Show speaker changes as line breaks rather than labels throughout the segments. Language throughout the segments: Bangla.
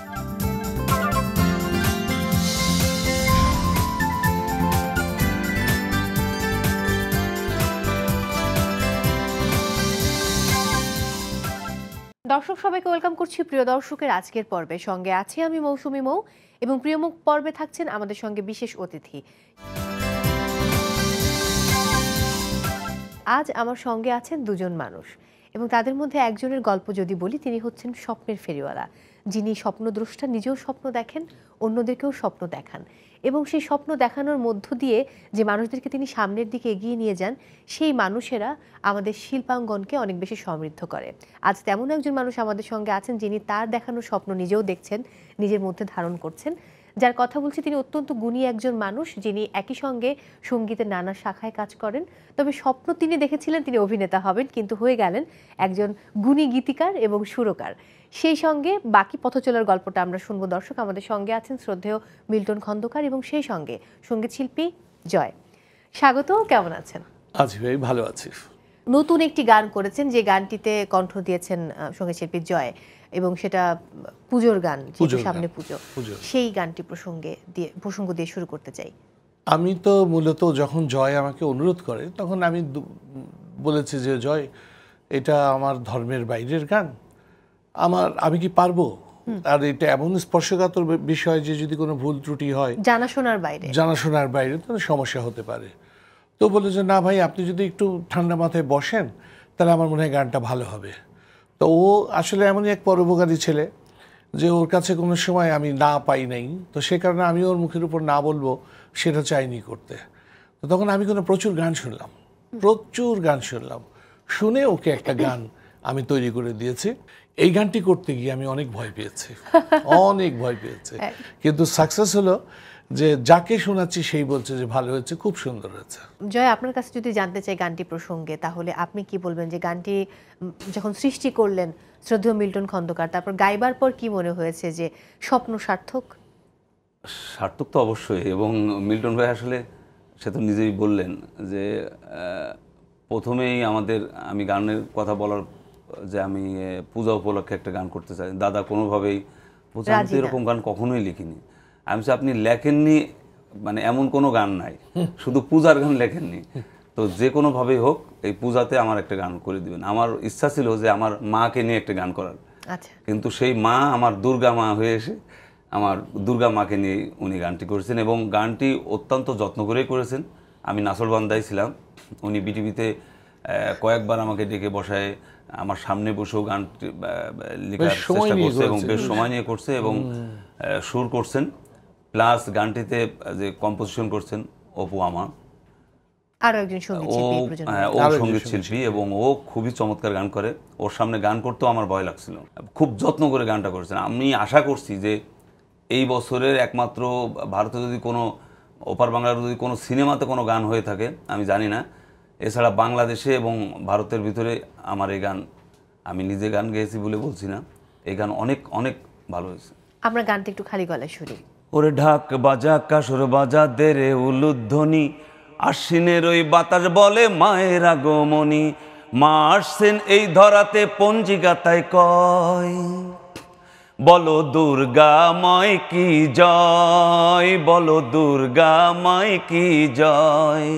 দর্শক সবাইকে ওয়েলকাম করছি প্রিয় দর্শকের আজকের পর্বে সঙ্গে আছি আমি মৌসুমী মৌ এবং প্রিয়মুখ পর্বে থাকছেন আমাদের সঙ্গে বিশেষ অতিথি আজ আমার সঙ্গে আছেন দুজন মানুষ এবং তাদের মধ্যে একজনের গল্প যদি বলি তিনি হচ্ছেন স্বপ্নের ফেরিওয়ালা যিনি স্বপ্নদ্রষ্টা নিজেও স্বপ্ন দেখেন অন্যদেরকেও স্বপ্ন দেখান এবং সেই স্বপ্ন দেখানোর মধ্য দিয়ে যে মানুষদেরকে তিনি সামনের দিকে এগিয়ে নিয়ে যান সেই মানুষেরা আমাদের শিল্পাঙ্গনকে অনেক বেশি সমৃদ্ধ করে আজ তেমন একজন মানুষ আমাদের সঙ্গে আছেন যিনি তার দেখানো স্বপ্ন নিজেও দেখছেন নিজের মধ্যে ধারণ করছেন যার কথা বলছি তিনি অত্যন্ত গুণী একজন মানুষ যিনি একই সঙ্গে সঙ্গীতের নানা শাখায় কাজ করেন তবে স্বপ্ন তিনি দেখেছিলেন তিনি অভিনেতা হবেন কিন্তু হয়ে গেলেন একজন গুণী গীতিকার এবং সুরকার সেই সঙ্গে বাকি পথ চলার গল্পটা আমরা শুনবো দর্শক আমাদের সঙ্গে আছেন শ্রদ্ধেয় মিল্টন খন্দকার এবং সেই সঙ্গে সঙ্গীত শিল্পী জয় স্বাগত কেমন আছেন
আজ ভাই ভালো আছি
নতুন একটি গান করেছেন যে গানটিতে কণ্ঠ দিয়েছেন সঙ্গীত শিল্পী জয় এবং সেটা পুজোর গান সামনে পুজো সেই গানটি প্রসঙ্গে দিয়ে প্রসঙ্গ দিয়ে শুরু করতে চাই
আমি তো মূলত যখন জয় আমাকে অনুরোধ করে তখন আমি বলেছি যে জয় এটা আমার ধর্মের বাইরের গান আমার আমি কি পারবো আর এটা এমন স্পর্শকাতর বিষয় যে যদি কোনো ভুল ত্রুটি হয়
জানাশোনার বাইরে
জানাশোনার বাইরে তো সমস্যা হতে পারে তো বলে যে না ভাই আপনি যদি একটু ঠান্ডা মাথায় বসেন তাহলে আমার মনে হয় গানটা ভালো হবে তো ও আসলে এমনই এক পরোপকারী ছেলে যে ওর কাছে কোনো সময় আমি না পাই নাই তো সে কারণে আমি ওর মুখের উপর না বলবো সেটা চাইনি করতে তো তখন আমি কোনো প্রচুর গান শুনলাম প্রচুর গান শুনলাম শুনে ওকে একটা গান আমি তৈরি করে দিয়েছি এই গানটি করতে গিয়ে আমি অনেক ভয় পেয়েছি অনেক ভয় পেয়েছি হ্যাঁ। কিন্তু সাকসেস হলো যে যাকে শোনাচ্ছি সেই বলছে যে ভালো হয়েছে খুব সুন্দর হয়েছে
জয় আপনার কাছে যদি জানতে চাই গানটি প্রসঙ্গে তাহলে আপনি কি বলবেন যে গানটি যখন সৃষ্টি করলেন শ্রদ্ধেয় মিল্টন খন্দকার তারপর গাইবার পর কি মনে হয়েছে যে স্বপ্ন সার্থক
সার্থক তো অবশ্যই এবং মিল্টন ভাই আসলে সে তো নিজেই বললেন যে প্রথমেই আমাদের আমি গানের কথা বলার যে আমি পূজা উপলক্ষে একটা গান করতে চাই দাদা কোনোভাবেই আমি এরকম গান কখনোই লিখিনি আমি আপনি লেখেননি মানে এমন কোনো গান নাই শুধু পূজার গান লেখেননি তো যে কোনোভাবেই হোক এই পূজাতে আমার একটা গান করে দিবেন আমার ইচ্ছা ছিল যে আমার মাকে নিয়ে একটা গান করার আচ্ছা। কিন্তু সেই মা আমার দুর্গা মা হয়ে এসে আমার দুর্গা মাকে নিয়ে উনি গানটি করেছেন এবং গানটি অত্যন্ত যত্ন করেই করেছেন আমি বান্দাই ছিলাম উনি বিটিভিতে কয়েকবার আমাকে ডেকে বসায় আমার সামনে বসেও গান লেখার চেষ্টা করছে এবং বেশ সময় নিয়ে করছে এবং সুর করছেন প্লাস গানটিতে যে কম্পোজিশন করছেন অপু আমা
আরও ও হ্যাঁ, সঙ্গীত শিল্পী
এবং ও খুবই চমৎকার গান করে ওর সামনে গান করতেও আমার ভয় লাগছিল খুব যত্ন করে গানটা করেছেন আমি আশা করছি যে এই বছরের একমাত্র ভারতে যদি কোনো ওপার বাংলার যদি কোনো সিনেমাতে কোনো গান হয়ে থাকে আমি জানি না এছাড়া বাংলাদেশে এবং ভারতের ভিতরে আমার এই গান আমি নিজে গান গেয়েছি বলে বলছি না এই গান অনেক অনেক ভালো হয়েছে
আমরা গানটা একটু খালি গলায় শুনি
ওরে ঢাক বাজা কাসর বাজা দে রে উলুধ্বনি আশ্বিনের ওই বাতাস বলে মায়ের আগমনি মা আসছেন এই ধরাতে পঞ্জিকা তাই কয় বলো দুর্গাময় কি জয় বলো দুর্গাময় কি জয়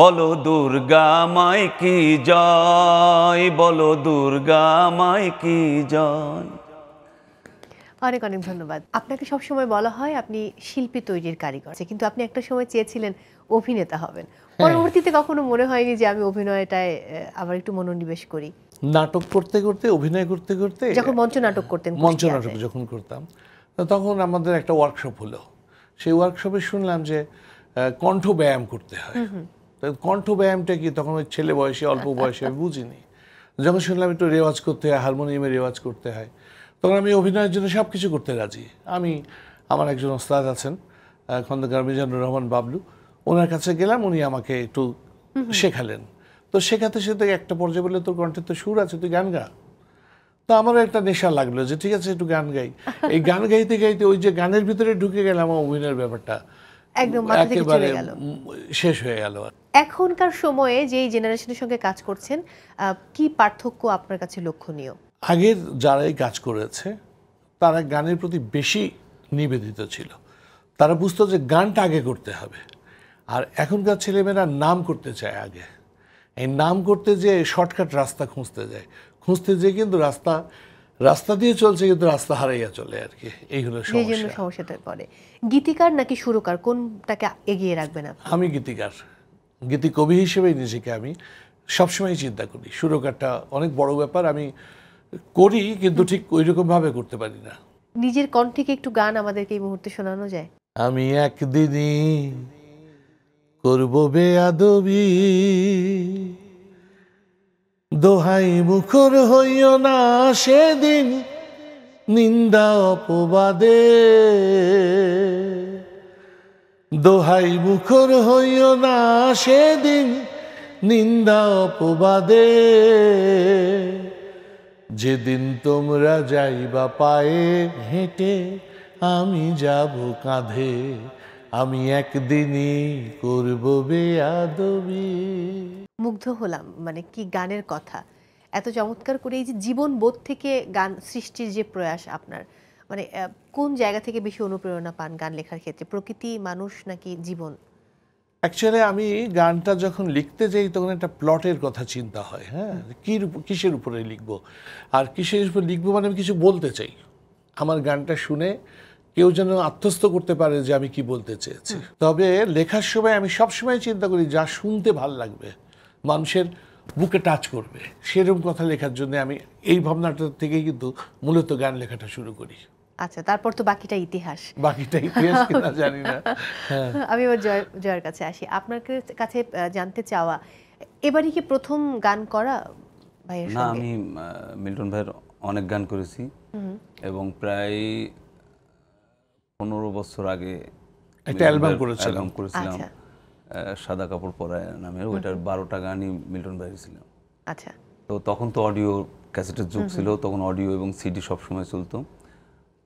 বলো দুর্গা মাই কি জয় বলো দুর্গা মাই কি জয়
অনেক অনেক ধন্যবাদ আপনাকে সবসময় বলা হয় আপনি শিল্পী তৈরির কারিগর কিন্তু আপনি একটা সময় চেয়েছিলেন অভিনেতা হবেন হ্যাঁ। পরবর্তীতে কখনো মনে হয়নি যে আমি অভিনয়টায় আবার একটু মনোনিবেশ করি
নাটক করতে করতে অভিনয় করতে করতে যখন মঞ্চ নাটক
করতেন মঞ্চ নাটক
যখন করতাম তখন আমাদের একটা ওয়ার্কশপ হলো সেই ওয়ার্কশপে শুনলাম যে কণ্ঠ ব্যায়াম করতে হয় কণ্ঠ ব্যায়ামটা কি তখন ওই ছেলে বয়সে অল্প বয়সে আমি বুঝিনি যখন শুনলাম একটু রেওয়াজ করতে হয় হারমোনিয়ামে রেওয়াজ করতে হয় তখন আমি অভিনয়ের জন্য সব কিছু করতে রাজি আমি আমার একজন ওস্তাদ আছেন খন্দকার মিজানুর রহমান বাবলু ওনার কাছে গেলাম উনি আমাকে একটু শেখালেন তো শেখাতে সে একটা পর্যায়ে বললে তোর কণ্ঠে তো সুর আছে তুই গান গা তো আমারও একটা নেশা লাগলো যে ঠিক আছে একটু গান গাই এই গান গাইতে গাইতে ওই যে গানের ভিতরে ঢুকে গেলাম অভিনয়ের ব্যাপারটা
একদম মাথা থেকে চলে গেল শেষ হয়ে গেল এখনকার সময়ে জেনারেশনের সঙ্গে কাজ করছেন কি পার্থক্য আপনার কাছে লক্ষণীয়
আগের যারাই কাজ করেছে তারা গানের প্রতি বেশি নিবেদিত ছিল তারা বুঝতো যে গানটা আগে করতে হবে আর এখনকার ছেলেমেয়েরা নাম করতে চায় আগে এই নাম করতে যে শর্টকাট রাস্তা খুঁজতে যায় খুঁজতে যেয়ে কিন্তু রাস্তা রাস্তা দিয়ে চলছে কিন্তু রাস্তা হারাইয়া চলে আর কি এই হলো
সমস্যাটা করে গীতিকার নাকি সুরকার কোনটাকে এগিয়ে রাখবেন আপনি
আমি গীতিকার গীতি কবি হিসেবেই নিজেকে আমি সবসময় চিন্তা করি সুরকারটা অনেক বড় ব্যাপার আমি করি কিন্তু ঠিক ওই ভাবে করতে পারি না
নিজের কণ্ঠেকে একটু গান আমাদেরকে এই মুহূর্তে শোনানো যায়
আমি একদিনই করব বেয়াদবি দোহাই মুখর হইও না সেদিন নিন্দা অপবাদে দোহাই মুখর হইও না সেদিন নিন্দা অপবাদে যেদিন তোমরা যাইবা পায়ে হেঁটে আমি যাব কাঁধে আমি একদিনই করব বেয়াদবি মুগ্ধ হলাম মানে কি গানের কথা
এত চমৎকার করে এই যে জীবন বোধ থেকে গান সৃষ্টির যে প্রয়াস আপনার মানে কোন জায়গা থেকে বেশি অনুপ্রেরণা পান গান লেখার ক্ষেত্রে প্রকৃতি মানুষ নাকি জীবন
অ্যাকচুয়ালি আমি গানটা যখন লিখতে যাই তখন একটা প্লটের কথা চিন্তা হয় হ্যাঁ কী কিসের উপরে লিখব আর কিসের উপরে লিখবো মানে আমি কিছু বলতে চাই আমার গানটা শুনে কেউ যেন আত্মস্থ করতে পারে যে আমি কি বলতে চেয়েছি তবে লেখার সময় আমি সবসময় চিন্তা করি যা শুনতে ভাল লাগবে মানুষের বুকে টাচ করবে সেরকম কথা লেখার জন্য আমি এই ভাবনাটা থেকেই কিন্তু মূলত গান লেখাটা শুরু করি
আচ্ছা তারপর তো বাকিটা ইতিহাস
বাকিটা ইতিহাস কিনা জানি না হ্যাঁ।
আমি ওর জয় জয়ের কাছে আসি আপনার কাছে জানতে চাওয়া এবারই কি প্রথম গান করা ভাইয়ের সঙ্গে
না আমি মিল্টন ভাইয়ের অনেক গান করেছি এবং প্রায় পনেরো বছর আগে একটা অ্যালবাম করেছিলাম করেছিলাম আচ্ছা। সাদা কাপড় পরায় নামে ওইটার বারোটা গানই মিল্টন বাইরে ছিলাম আচ্ছা তো তখন তো অডিও ক্যাসেটের যুগ ছিল তখন অডিও এবং সিডি সবসময় চলতো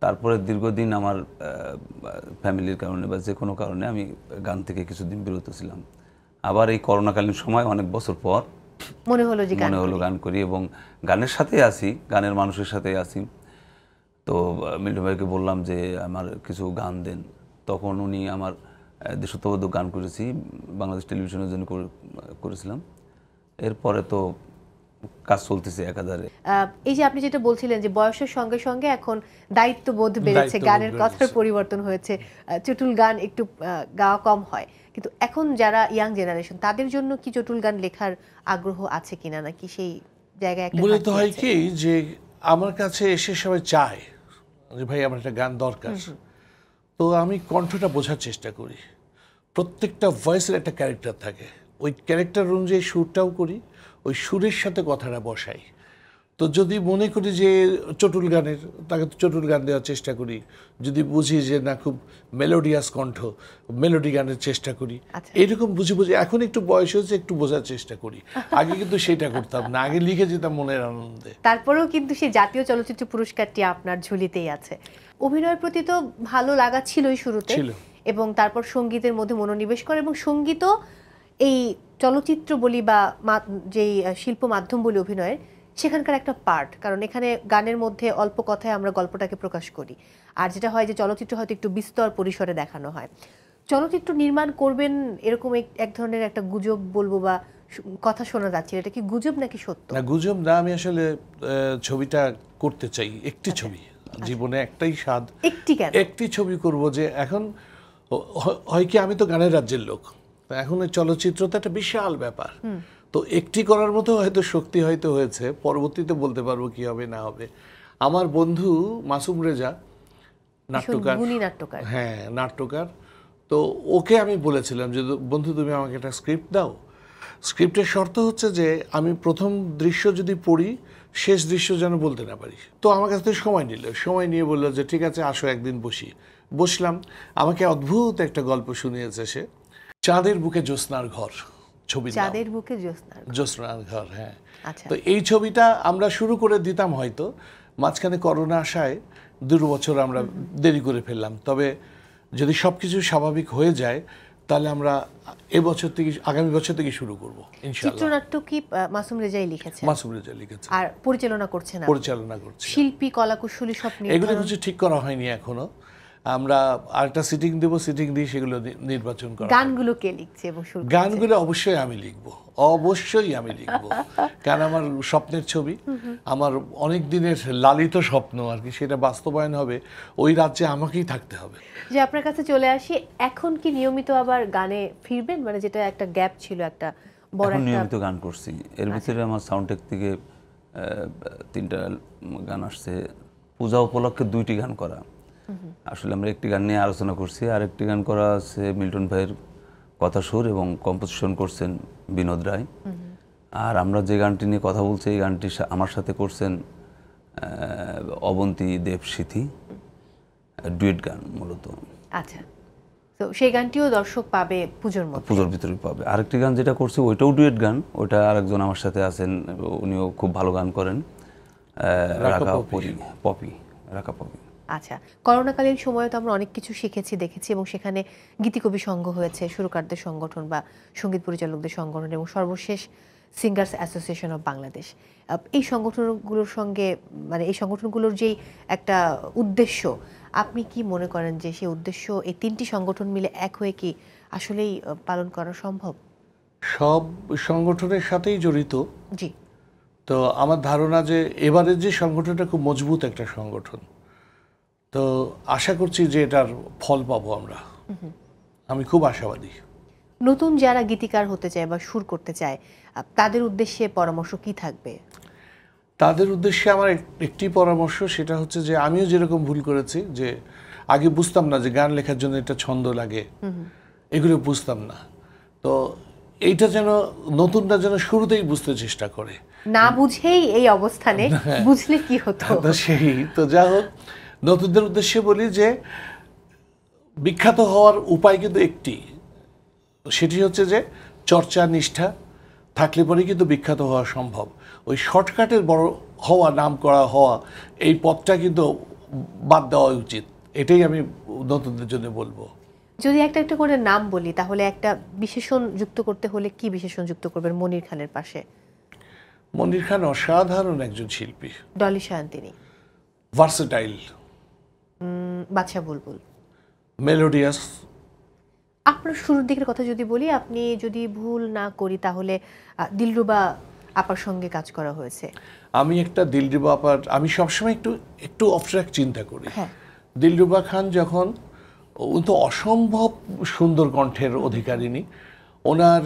তারপরে দীর্ঘদিন আমার ফ্যামিলির কারণে বা যে কোনো কারণে আমি গান থেকে কিছুদিন বিরত ছিলাম আবার এই করোনাকালীন সময় অনেক বছর পর
মনে হলো যে মনে হলো
গান করি এবং গানের সাথে আসি গানের মানুষের সাথে আসি তো মিল্টন ভাইকে বললাম যে আমার কিছু গান দেন তখন উনি আমার দেশত্ববোধক গান করেছি বাংলাদেশ টেলিভিশনের জন্য করেছিলাম এরপরে তো কাজ চলতেছে একাধারে
এই যে আপনি যেটা বলছিলেন যে বয়সের সঙ্গে সঙ্গে এখন দায়িত্ববোধ বেড়েছে গানের কথার পরিবর্তন হয়েছে চটুল গান একটু গাওয়া কম হয় কিন্তু এখন যারা ইয়াং জেনারেশন তাদের জন্য কি চটুল গান লেখার আগ্রহ আছে কিনা নাকি সেই জায়গায় মূলত হয় কি
যে আমার কাছে এসে সবাই চায় যে ভাই আমার একটা গান দরকার তো আমি কণ্ঠটা বোঝার চেষ্টা করি প্রত্যেকটা ভয়েসের একটা ক্যারেক্টার থাকে ওই ক্যারেক্টার অনুযায়ী সুরটাও করি ওই সুরের সাথে কথাটা বসাই তো যদি মনে করি যে চটুল গানের তাকে চটুল গান দেওয়ার চেষ্টা করি যদি বুঝি যে না খুব মেলোডিয়াস কণ্ঠ মেলোডি গানের চেষ্টা করি আচ্ছা। এরকম বুঝে বুঝে এখন একটু বয়স হয়েছে একটু বোঝার চেষ্টা করি আগে কিন্তু সেটা করতাম না আগে লিখে যেতাম মনের আনন্দে
তারপরেও কিন্তু সেই জাতীয় চলচ্চিত্র পুরস্কারটি আপনার ঝুলিতেই আছে অভিনয়ের প্রতি তো ভালো লাগা ছিলই শুরুতে এবং তারপর সঙ্গীতের মধ্যে মনোনিবেশ করে এবং সঙ্গীতও এই চলচ্চিত্র বলি বা যেই শিল্প মাধ্যম বলি অভিনয়ের সেখানকার একটা পার্ট কারণ এখানে গানের মধ্যে অল্প কথায় আমরা গল্পটাকে প্রকাশ করি আর যেটা হয় যে চলচ্চিত্র হয়তো একটু বিস্তর পরিসরে দেখানো হয় চলচ্চিত্র নির্মাণ করবেন এরকম এক ধরনের একটা গুজব বলবো বা কথা শোনা যাচ্ছে এটা কি গুজব নাকি সত্য
না গুজব না আমি আসলে ছবিটা করতে চাই একটি আচ্ছা, ছবি আচ্ছা। জীবনে একটাই স্বাদ একটি কেন একটি ছবি করব যে এখন হয় কি আমি তো গানের রাজ্যের লোক এখন চলচ্চিত্র তো একটা বিশাল ব্যাপার তো একটি করার মতো হয়তো শক্তি হয়তো হয়েছে পরবর্তীতে বলতে পারবো কি হবে না হবে আমার বন্ধু মাসুম রেজা নাট্যকার নাট্যকার হ্যাঁ নাট্যকার তো ওকে আমি বলেছিলাম যে বন্ধু তুমি আমাকে একটা স্ক্রিপ্ট দাও স্ক্রিপ্টের শর্ত হচ্ছে যে আমি প্রথম দৃশ্য যদি পড়ি শেষ দৃশ্য যেন বলতে না পারি তো আমার কাছে সময় নিল সময় নিয়ে বলল যে ঠিক আছে আসো একদিন বসি বসলাম আমাকে অদ্ভুত একটা গল্প শুনিয়েছে সে চাঁদের বুকে জ্যোৎস্নার ঘর ছবির চাঁদের বুকে জ্যোৎস্নার ঘর হ্যাঁ আচ্ছা। তো এই ছবিটা আমরা শুরু করে দিতাম হয়তো মাঝখানে করোনা আসায় বছর আমরা দেরি করে ফেললাম তবে যদি সব কিছু স্বাভাবিক হয়ে যায় তাহলে আমরা এবছর থেকে আগামী বছর থেকে শুরু করবো চিত্রনাট্য
কি মাসুম রেজাই লিখেছেন মাসুম
রেজাই লিখেছেন আর
পরিচালনা করছে
পরিচালনা করছেন
শিল্পী কলাকুশলী সব এগুলো কিছু
ঠিক করা হয়নি এখনো আমরা আরেকটা সিটিং দেব সিটিং দিয়ে সেগুলো নির্বাচন করা
গানগুলো কে লিখছে
গানগুলো অবশ্যই আমি লিখব অবশ্যই আমি লিখব কারণ আমার স্বপ্নের ছবি আমার অনেক দিনের লালিত স্বপ্ন আর কি সেটা বাস্তবায়ন হবে ওই রাজ্যে আমাকেই
থাকতে হবে
যে আপনার কাছে চলে আসি এখন কি নিয়মিত আবার গানে ফিরবেন মানে যেটা একটা গ্যাপ ছিল একটা বড় নিয়মিত
গান করছি এর আচ্ছা। ভিতরে আমার সাউন্ডটেক থেকে তিনটা গান আসছে পূজা উপলক্ষে দুইটি গান করা আসলে আমরা একটি গান নিয়ে আলোচনা করছি আর একটি গান করা আছে মিল্টন ভাইয়ের কথা সুর এবং কম্পোজিশন করছেন বিনোদ রায় আর আমরা যে গানটি নিয়ে কথা বলছি এই গানটি আমার সাথে করছেন অবন্তী সিথি ডুয়েট গান মূলত
আচ্ছা তো সেই গানটিও দর্শক পাবে পুজোর মধ্যে
পুজোর ভিতরে পাবে আরেকটি গান যেটা করছি ওইটাও ডুয়েট গান ওটা আরেকজন আমার সাথে আছেন উনিও খুব ভালো গান করেন রাখা পপি রাখা পপি
আচ্ছা করোনাকালীন সময়ে তো আমরা অনেক কিছু শিখেছি দেখেছি এবং সেখানে গীতিকবি সংঘ হয়েছে সুরকারদের সংগঠন বা সঙ্গীত পরিচালকদের সংগঠন এবং সর্বশেষ সিঙ্গার্স অ্যাসোসিয়েশন অফ বাংলাদেশ এই সংগঠনগুলোর সঙ্গে মানে এই সংগঠনগুলোর যেই একটা উদ্দেশ্য আপনি কি মনে করেন যে সেই উদ্দেশ্য এই তিনটি সংগঠন মিলে এক হয়ে কি আসলেই পালন করা
সম্ভব সব সংগঠনের সাথেই জড়িত জি তো আমার ধারণা যে এবারে যে সংগঠনটা খুব মজবুত একটা সংগঠন তো আশা করছি যে এটার ফল পাবো আমরা আমি খুব আশাবাদী
নতুন যারা গীতিকার হতে চায় বা সুর করতে চায় তাদের উদ্দেশ্যে পরামর্শ কি থাকবে
তাদের উদ্দেশ্যে আমার একটি পরামর্শ সেটা হচ্ছে যে আমিও যেরকম ভুল করেছি যে আগে বুঝতাম না যে গান লেখার জন্য একটা ছন্দ লাগে এগুলো বুঝতাম না তো এইটা যেন নতুনটা যেন শুরুতেই বুঝতে চেষ্টা করে
না বুঝেই এই অবস্থানে হ্যাঁ। বুঝলে কি হতো
সেই তো যা হোক নতুনদের উদ্দেশ্যে বলি যে বিখ্যাত হওয়ার উপায় কিন্তু একটি সেটি হচ্ছে যে চর্চা নিষ্ঠা থাকলে পরে কিন্তু বিখ্যাত হওয়া সম্ভব ওই শর্টকাটের বড় হওয়া নাম করা হওয়া এই পথটা কিন্তু বাদ দেওয়া উচিত এটাই আমি নতুনদের জন্য বলবো
যদি একটা একটা করে নাম বলি তাহলে একটা বিশেষণ যুক্ত করতে হলে কি বিশেষণ যুক্ত করবেন মনির খানের পাশে
মনির খান অসাধারণ একজন শিল্পী
ডলি সায়ন তিনি ভার্সেটাইল বাচ্চা বুলবুল মেলোডিয়াস আপনার শুরুর দিকের কথা যদি বলি আপনি যদি ভুল না করি তাহলে দিলরুবা আপার সঙ্গে কাজ করা হয়েছে
আমি একটা দিলরুবা আপার আমি সবসময় একটু একটু অবস্ট্রাক্ট চিন্তা করি হ্যাঁ। দিলরুবা খান যখন ও তো অসম্ভব সুন্দর কণ্ঠের অধিকারিণী ওনার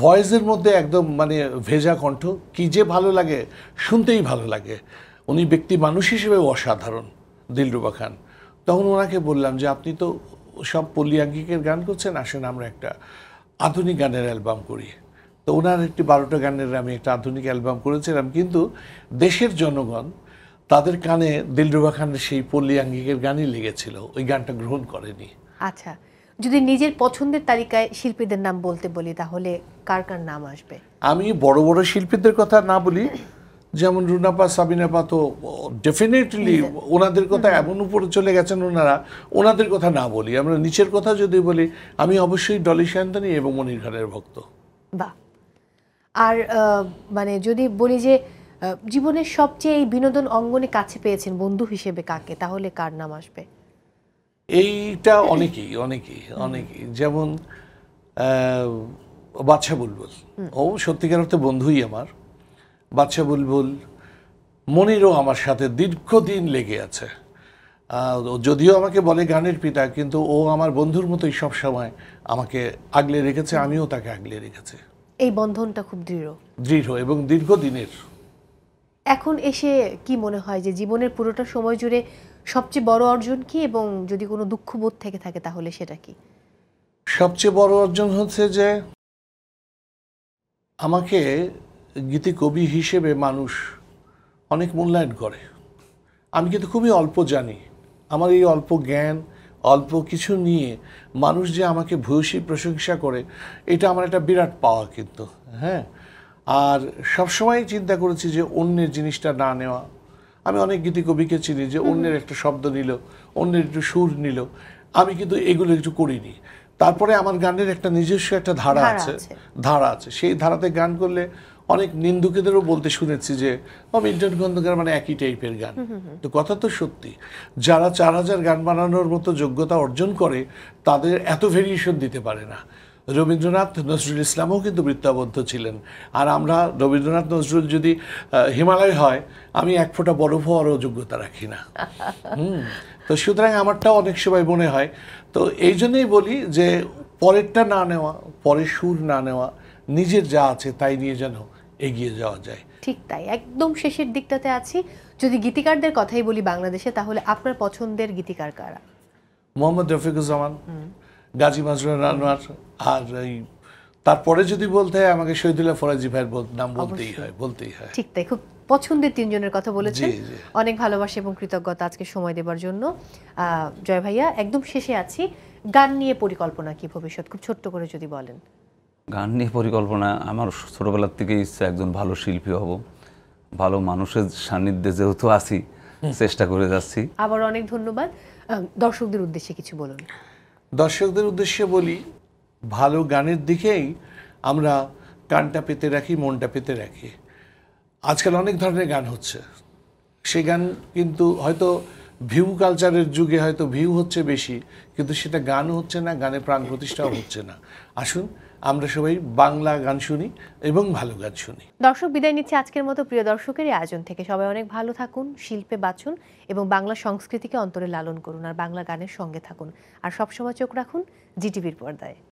ভয়েসের মধ্যে একদম মানে ভেজা কণ্ঠ কী যে ভালো লাগে শুনতেই ভালো লাগে উনি ব্যক্তি মানুষ হিসেবে অসাধারণ দিলরুবা খান তখন ওনাকে বললাম যে আপনি তো সব পল্লিয়াঙ্গিকের গান করছেন আসেন আমরা একটা আধুনিক গানের অ্যালবাম করি তো ওনার একটি বারোটা গানের আমি একটা আধুনিক অ্যালবাম করেছিলাম কিন্তু দেশের জনগণ তাদের কানে দিলরুবা খানের সেই পল্লী আঙ্গিকের গানই লেগেছিল ওই গানটা গ্রহণ করেনি
আচ্ছা যদি নিজের পছন্দের তালিকায় শিল্পীদের নাম বলতে বলি তাহলে কার কার নাম আসবে
আমি বড় বড় শিল্পীদের কথা না বলি যেমন রুনাপা সাবিনাপা তো ডেফিনেটলি ওনাদের কথা এমন উপরে চলে গেছেন ওনারা ওনাদের কথা না বলি আমরা নিচের কথা যদি বলি আমি অবশ্যই ডলি সায়ন্তানি এবং মনির খানের ভক্ত
বাহ আর মানে যদি বলি যে জীবনের সবচেয়ে এই বিনোদন অঙ্গনে কাছে পেয়েছেন বন্ধু হিসেবে কাকে তাহলে কার নাম আসবে
এইটা অনেকেই অনেকেই অনেকেই যেমন বাদশা বুলবুল ও সত্যিকার অর্থে বন্ধুই আমার বাচ্চা বুলবুল মনিরও আমার সাথে দীর্ঘদিন লেগে আছে যদিও আমাকে বলে গানের পিতা কিন্তু ও আমার বন্ধুর মতোই সব সময় আমাকে আগলে রেখেছে আমিও তাকে আগলে রেখেছি
এই বন্ধনটা খুব দৃঢ়
দৃঢ় এবং দীর্ঘদিনের
এখন এসে কি মনে হয় যে জীবনের পুরোটা সময় জুড়ে সবচেয়ে বড় অর্জন কি এবং যদি কোনো দুঃখবোধ থেকে থাকে তাহলে সেটা কি
সবচেয়ে বড় অর্জন হচ্ছে যে আমাকে গীতিকবি হিসেবে মানুষ অনেক মূল্যায়ন করে আমি কিন্তু খুবই অল্প জানি আমার এই অল্প জ্ঞান অল্প কিছু নিয়ে মানুষ যে আমাকে ভূয়সী প্রশংসা করে এটা আমার একটা বিরাট পাওয়া কিন্তু হ্যাঁ আর সবসময় চিন্তা করেছি যে অন্যের জিনিসটা না নেওয়া আমি অনেক গীতিকবিকে চিনি যে অন্যের একটা শব্দ নিল অন্যের একটু সুর নিল আমি কিন্তু এগুলো একটু করিনি তারপরে আমার গানের একটা নিজস্ব একটা ধারা আছে ধারা আছে সেই ধারাতে গান করলে অনেক নিন্দুকেদেরও বলতে শুনেছি যে ও মিল্টন খন্দকার মানে একই টাইপের গান তো কথা তো সত্যি যারা চার হাজার গান বানানোর মতো যোগ্যতা অর্জন করে তাদের এত ভেরিয়েশন দিতে পারে না রবীন্দ্রনাথ নজরুল ইসলামও কিন্তু বৃত্তাবদ্ধ ছিলেন আর আমরা রবীন্দ্রনাথ নজরুল যদি হিমালয় হয় আমি এক ফোঁটা বরফ হওয়ারও যোগ্যতা রাখি না তো সুতরাং আমারটাও অনেক সময় মনে হয় তো এই জন্যই বলি যে পরেরটা না নেওয়া পরে সুর না নেওয়া নিজের যা আছে তাই নিয়ে যেন এগিয়ে যাওয়া যায় ঠিক তাই
একদম শেষের দিকটাতে আছি যদি গীতিকারদের কথাই বলি বাংলাদেশে তাহলে আপনার পছন্দের গীতিকার কারা
মোহাম্মদ রফিকুজ্জামান গাজী মাজরুল আনোয়ার আর এই তারপরে যদি বলতে হয় আমাকে শহীদুল্লাহ ফরাজি ভাইয়ের নাম বলতেই হয় বলতেই হয় ঠিক
তাই খুব পছন্দের তিনজনের কথা বলেছেন অনেক ভালোবাসা এবং কৃতজ্ঞতা আজকে সময় দেবার জন্য জয় ভাইয়া একদম শেষে আছি গান নিয়ে পরিকল্পনা কি ভবিষ্যৎ খুব ছোট্ট করে যদি বলেন
গান নিয়ে পরিকল্পনা আমার ছোটবেলার থেকে ইচ্ছা একজন ভালো শিল্পী হব ভালো মানুষের সান্নিধ্যে যেহেতু আছি চেষ্টা করে যাচ্ছি
আবার অনেক ধন্যবাদ দর্শকদের উদ্দেশ্যে কিছু বলুন
দর্শকদের উদ্দেশ্যে বলি ভালো গানের
দিকেই আমরা কানটা পেতে রাখি মনটা পেতে রাখি আজকাল অনেক ধরনের গান হচ্ছে সে গান কিন্তু হয়তো ভিউ কালচারের যুগে হয়তো ভিউ হচ্ছে বেশি কিন্তু সেটা গান হচ্ছে না গানে প্রাণ প্রতিষ্ঠাও হচ্ছে না আসুন আমরা সবাই বাংলা গান শুনি এবং ভালো গান শুনি
দর্শক বিদায় নিচ্ছে আজকের মতো প্রিয় দর্শকের এই আয়োজন থেকে সবাই অনেক ভালো থাকুন শিল্পে বাঁচুন এবং বাংলা সংস্কৃতিকে অন্তরে লালন করুন আর বাংলা গানের সঙ্গে থাকুন আর সবসময় চোখ রাখুন জিটিভির পর্দায়